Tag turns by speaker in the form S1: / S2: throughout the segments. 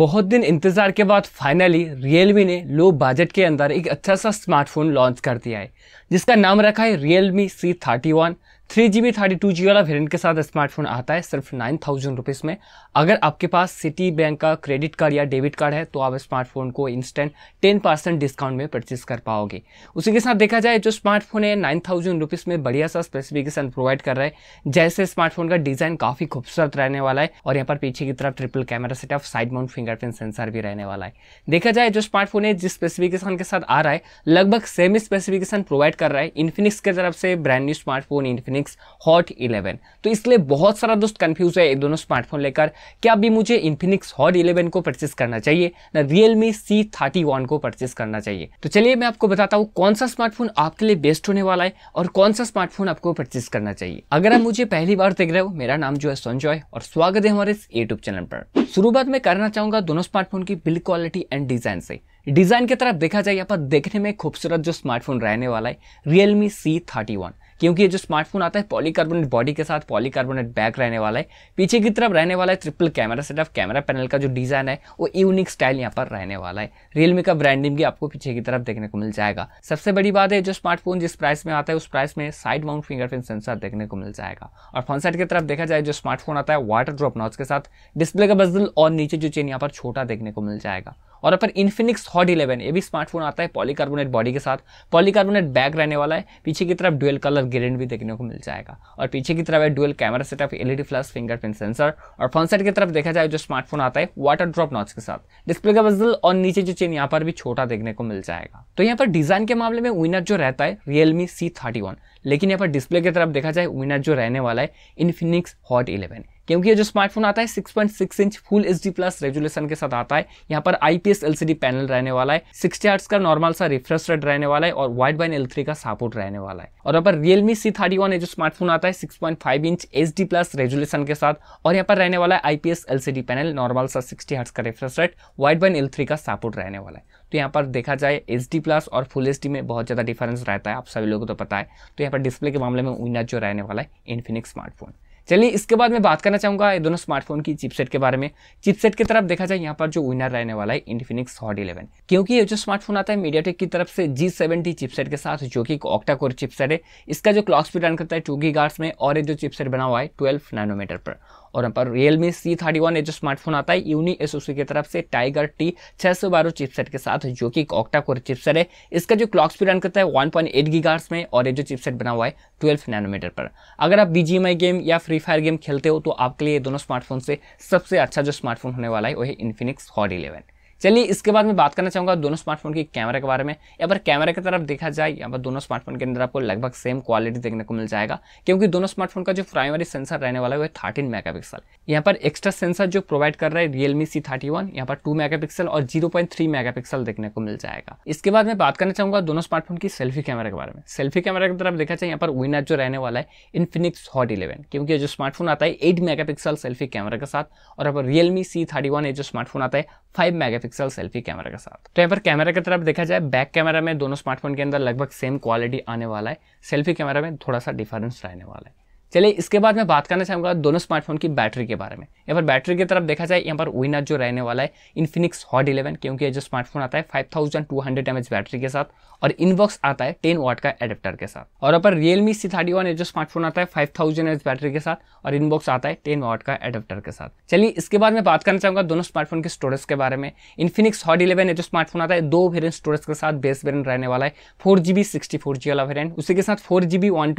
S1: बहुत दिन इंतज़ार के बाद फाइनली रियलमी ने लो बजट के अंदर एक अच्छा सा स्मार्टफोन लॉन्च कर दिया है जिसका नाम रखा है Realme C thirty one three G B thirty two G वाला वेरियंट के साथ स्मार्टफोन आता है सिर्फ नाइन थाउजेंड रुपीज़ में अगर आपके पास सिटी बैंक का क्रेडिट कार्ड या डेबिट कार्ड है तो आप स्मार्टफोन को इंस्टेंट टेन परसेंट डिस्काउंट में परचेज कर पाओगे उसी के साथ देखा जाए जो स्मार्टफोन है नाइन थाउजेंड रुपीज़ में बढ़िया सा स्पेसिफिकेशन प्रोवाइड कर रहा है जैसे स्मार्टफोन का डिज़ाइन काफ़ी खूबसूरत रहने वाला है और यहाँ पर पीछे की तरफ triple camera setup side mount fingerprint sensor भी रहने वाला है देखा जाए जो स्मार्टफोन है जिस स्पेसिफिकेशन के साथ आ रहा है लगभग सेम स्पेसिफिकेशन प्रोवाइड कर रहा है इन्फिनिक्स की तरफ से brand new smartphone Infinix Phoenix Hot 11 तो इसलिए बहुत सारा दोस्त कंफ्यूज है ये दोनों स्मार्टफोन लेकर क्या अभी मुझे इन्फिनिक्स हॉट 11 को परचेस करना चाहिए ना रियलमी सी थर्टी को परचेस करना चाहिए तो चलिए मैं आपको बताता हूँ कौन सा स्मार्टफोन आपके लिए बेस्ट होने वाला है और कौन सा स्मार्टफोन आपको परचेस करना चाहिए अगर आप मुझे पहली बार देख रहे हो मेरा नाम जो है संजॉय और स्वागत है हमारे इस यूट्यूब चैनल पर शुरुआत में करना चाहूंगा दोनों स्मार्टफोन की बिल्ड क्वालिटी एंड डिजाइन से डिजाइन की तरफ देखा जाए यहाँ पर देखने में खूबसूरत जो स्मार्टफोन रहने वाला है रियलमी सी थर्टी वन क्योंकि ये जो स्मार्टफोन आता है पॉलीकार्बोनेट बॉडी के साथ पॉलीकार्बोनेट बैक रहने वाला है पीछे की तरफ रहने वाला है triple camera setup camera panel का जो डिज़ाइन है वो यूनिक स्टाइल यहाँ पर रहने वाला है रियलमी का ब्रांडिंग भी आपको पीछे की तरफ देखने को मिल जाएगा सबसे बड़ी बात है जो स्मार्टफोन जिस प्राइस में आता है उस प्राइस में साइड माउंट फिंगरप्रिंट सेंसर देखने को मिल जाएगा और फ्रंट साइड की तरफ देखा जाए जो स्मार्टफोन आता है वाटर ड्रॉप नॉच के साथ डिस्प्ले का बजल और नीचे जो चेन यहाँ पर छोटा देखने को मिल जाएगा और अपर इन्फिनिक्स हॉट इलेवन ये भी स्मार्टफोन आता है पॉलीकार्बोनेट बॉडी के साथ पॉलीकार्बोनेट बैक रहने वाला है पीछे की तरफ डुअल कलर ग्रेन भी देखने को मिल जाएगा और पीछे की तरफ है dual camera setup LED flash fingerprint sensor और फ्रंट सेट की तरफ देखा जाए जो स्मार्टफोन आता है वाटर ड्रॉप नॉच के साथ डिस्प्ले का बजल और नीचे जो चेन यहाँ पर भी छोटा देखने को मिल जाएगा तो यहाँ पर डिजाइन के मामले में विनर जो रहता है रियलमी सी लेकिन यहाँ पर डिस्प्ले की तरफ देखा जाए विनर जो रहने वाला है इनफिनिक्स हॉट इलेवन क्योंकि ये जो स्मार्टफोन आता है 6.6 inch full H plus resolution के साथ आता है यहाँ पर आईपीएस एलसीडी पैनल रहने वाला है सिक्सटी आर्ट्स का नॉर्मल सा रिफ्रेश रेट रहने वाला है और वाइट बाइन एल का सपोर्ट रहने वाला है और यहाँ पर रियलमी सी थर्टी वन जो स्मार्टफोन आता है six inch H plus resolution के साथ और यहाँ पर रहने वाला है आईपीएस एलसीडी पैनल नॉर्मल सा सिक्सटी हर्ट्स का refresh rate Widevine L का सपोर्ट रहने वाला है तो यहाँ पर देखा जाए एच प्लस और फुल एच में बहुत ज़्यादा डिफरेंस रहता है आप सभी लोगों को तो पता है तो यहाँ पर डिस्प्ले के मामले में विनर जो रहने वाला है इन्फिनिक्स स्मार्टफोन चलिए इसके बाद मैं बात करना चाहूँगा ये दोनों स्मार्टफोन की चिपसेट के बारे में चिपसेट की तरफ देखा जाए यहाँ पर जो विनर रहने वाला है इन्फिनिक्स हॉट इलेवन क्योंकि ये जो स्मार्टफोन आता है मीडियाटेक की तरफ से जी सेवेंटी चिपसेट के साथ जो कि ऑक्टा कोर चिपसेट है इसका जो क्लॉक स्पीड रन करता है टू गी गार्ड्स में और ये जो चिपसेट बना हुआ है ट्वेल्व नैनोमीटर पर और यहाँ पर रियलमी सी थर्टी वन जो स्मार्टफोन आता है यूनी एसोसी की तरफ से टाइगर टी छः सौ बारह चिपसेट के साथ जो कि एक ऑक्टा कोर चिपसेट है इसका जो क्लॉक स्पीड रन करता है वन पॉइंट एट गीगार्स में और ये जो चिपसेट बना हुआ है ट्वेल्व नैनोमीटर पर अगर आप बी गेम या फ्री फायर गेम खेलते हो तो आपके लिए दोनों स्मार्टफोन से सबसे अच्छा जो स्मार्टफोन होने वाला है वो है इन्फिनिक्स हॉट इलेवन चलिए इसके बाद मैं बात करना चाहूँगा दोनों स्मार्टफोन की कैमरे के बारे में यहाँ पर कैमरे की तरफ देखा जाए यहाँ पर दोनों स्मार्टफोन के अंदर आपको लगभग सेम क्वालिटी देखने को मिल जाएगा क्योंकि दोनों स्मार्टफोन का जो प्राइमरी सेंसर रहने वाला है वो थर्टीन मेगा पिक्सल यहाँ पर एक्स्ट्रा सेंसर जो प्रोवाइड कर रहा है रियलमी सी थर्टी वन यहाँ पर टू मेगा पिक्सल और zero point three megapixel देखने को मिल जाएगा इसके बाद मैं बात करना चाहूँगा दोनों स्मार्टफोन की सेल्फी कैमरे के बारे में सेल्फी कैमरा की तरफ देखा जाए यहाँ पर विनर जो रहने वाला है इन्फिनिक्स हॉट इलेवन क्योंकि जो स्मार्टफोन आता है एट मेगा सेल्फी कैमरा के साथ और यहाँ पर रियलमी सी थर्टी वन जो स्मार्टफोन आता है five mega megapixel selfie camera के साथ तो यहाँ पर कैमरा की तरफ देखा जाए बैक कैमरा में दोनों स्मार्टफोन के अंदर लगभग सेम क्वालिटी आने वाला है सेल्फी कैमरा में थोड़ा सा डिफरेंस रहने वाला है चलिए इसके बाद मैं बात करना चाहूँगा दोनों स्मार्टफोन की बैटरी के बारे में यहाँ पर बैटरी की तरफ देखा जाए यहाँ पर विनर जो रहने वाला है इन्फिनिक्स हॉट इलेवन क्योंकि जो स्मार्टफोन आता है 5200 एच बैटरी के साथ और इनबॉक्स आता है 10 वाट का एडेप्टर के साथ और यहाँ पर रियलमी सी थर्टी वन जो स्मार्टफोन आता है फाइव एमएच बैटरी के साथ और इनबॉक्स आता है टेन वाट का एडेप्टर के साथ चलिए इसके बाद मैं बात करना चाहूँगा दोनों स्मार्टफोन के स्टोरेज के बारे में इन्फिनिक्स हॉट इलेवन जो स्मार्टफोन आता है दो वेरियंट स्टोरेज के साथ बेस वेरियंट रहने वाला है फोर जी वाला वेरियंट उसी के साथ फोर जी बी वाला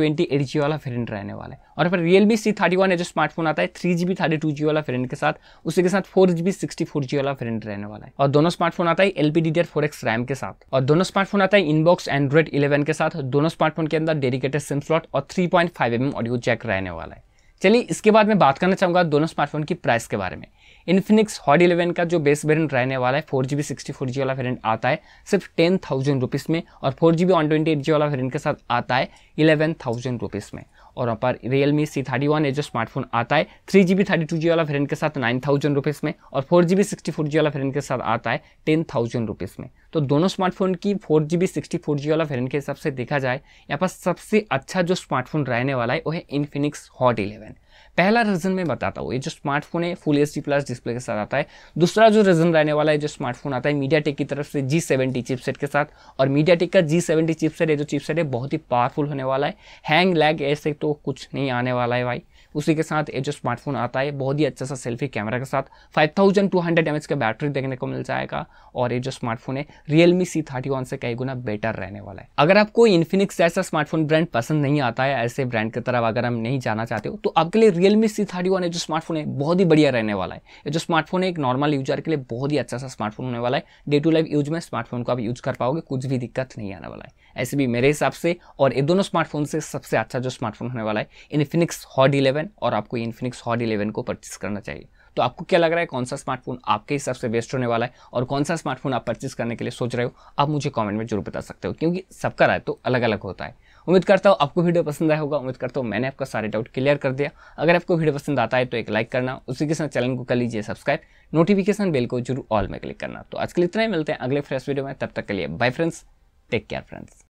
S1: वेरियंट रहने वाला है और फिर Realme C thirty one जो स्मार्टफोन आता है three GB thirty two G वाला फ्रेंड के साथ उसी के साथ four GB sixty four G वाला फ्रेंड रहने वाला है और दोनों स्मार्टफोन आता है LP D D four X RAM के साथ और दोनों स्मार्टफोन आता है इनबॉक्स एंड्रॉइड इलेवन के साथ दोनों स्मार्टफोन के अंदर डेडिकेटेड सिम स्लॉट और three point five M audio jack रहने वाला है चलिए इसके बाद मैं बात करना चाहूंगा दोनों स्मार्टफोन की प्राइस के बारे में इन्फिनिक्स हॉट इलेवन का जो बेस वेरियंट रहने वाला है four G B sixty four G वाला वेरियंट आता है सिर्फ टेन थाउजेंड रुपीज़ में और four G B one twenty eight G वाला वेरियंट के साथ आता है इलेवन थाउजेंड रुपीज़ में और वहाँ पर Realme C thirty one जो स्मार्टफोन आता है three G B thirty two G वाला वेरियंट के साथ नाइन थाउजेंड रुपीज़ में और four G B sixty four G वाला वेरियंट के साथ आता है टेन थाउजेंड रुपीज़ में तो दोनों स्मार्टफोन की four G B sixty four G वाला वेरियंट के हिसाब से देखा जाए यहाँ पर सबसे अच्छा जो स्मार्टफोन रहने वाला है वो है इन्फिनिक्स हॉट इलेवन पहला रीज़न मैं बताता हूँ ये जो स्मार्टफोन है फुल एच प्लस डिस्प्ले के साथ आता है दूसरा जो रीज़न रहने वाला है जो स्मार्टफोन आता है मीडिया टेक की तरफ से जी सेवेंटी चिपसेट के साथ और मीडिया टेक का जी सेवेंटी चिपसेट है जो चिपसेट है बहुत ही पावरफुल होने वाला है हैंग लैग ऐसे तो कुछ नहीं आने वाला है भाई उसी के साथ ये जो स्मार्टफोन आता है बहुत ही अच्छा सा सेल्फी कैमरा के साथ 5200 थाउजेंड टू हंड्रेड एम का बैटरी देखने को मिल जाएगा और ये जो स्मार्टफोन है रियलमी सी थर्टी वन से कई गुना बेटर रहने वाला है अगर आपको इन्फिनिक्स जैसा स्मार्टफोन ब्रांड पसंद नहीं आता है ऐसे ब्रांड की तरफ अगर हम नहीं जाना चाहते हो तो आपके लिए रियलमी सी थर्टी वन जो स्मार्टफोन है बहुत ही बढ़िया रहने वाला है ये जो स्मार्टफोन है एक नॉर्मल यूजर के लिए बहुत ही अच्छा सा स्मार्टफोन होने वाला है डे टू लाइफ यूज में स्मार्टफोन को आप यूज कर पाओगे कुछ भी दिक्कत नहीं आने वाला है ऐसे भी मेरे हिसाब से और ये दोनों स्मार्टफोन से सबसे अच्छा जो स्मार्टफोन होने वाला है इन्फिनिक्स हॉट इलेवन इलेवन और आपको इन्फिनिक्स हॉट इलेवन को परचेस करना चाहिए तो आपको क्या लग रहा है कौन सा स्मार्टफोन आपके हिसाब से बेस्ट होने वाला है और कौन सा स्मार्टफोन आप परचेस करने के लिए सोच रहे हो आप मुझे कॉमेंट में जरूर बता सकते हो क्योंकि सबका राय तो अलग अलग होता है उम्मीद करता हूँ आपको वीडियो पसंद आया होगा उम्मीद करता हूँ मैंने आपका सारे डाउट क्लियर कर दिया अगर आपको वीडियो पसंद आता है तो एक लाइक करना उसी के साथ चैनल को कर लीजिए सब्सक्राइब नोटिफिकेशन बेल को जरूर ऑल में क्लिक करना तो आज के लिए इतना ही मिलते हैं अगले फ्रेश वीडियो में तब तक के लिए bye friends take care friends